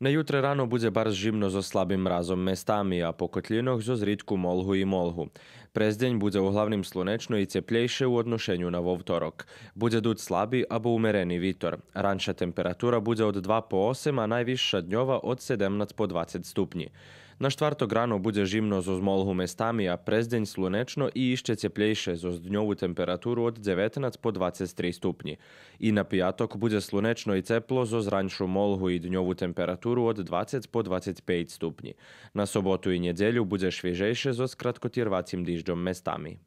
Na jutre rano bude bar živno so slabim mrazom mestami a po kotlinoch zo zritku molhu i molhu. Prez deň bude glavnim slunečno i teplejšie u odnošenju na vo Bude dut slabi abo umereni vitor. Ranča temperatura bude od 2 po 8, a najviša dňova od 17 po 20 stupni. Na štvarto grano bude žimno z ozmolhu mestami, a prezdenj slunečno i išće ceplejše z dnjovu temperaturu od 19 po 23 stupnji. I na pijatok bude slunečno i ceplo z ranjšu molhu i dnjovu temperaturu od 20 po 25 stupnji. Na sobotu i njedzelju bude švižejše z kratkotirvacim diždom mestami.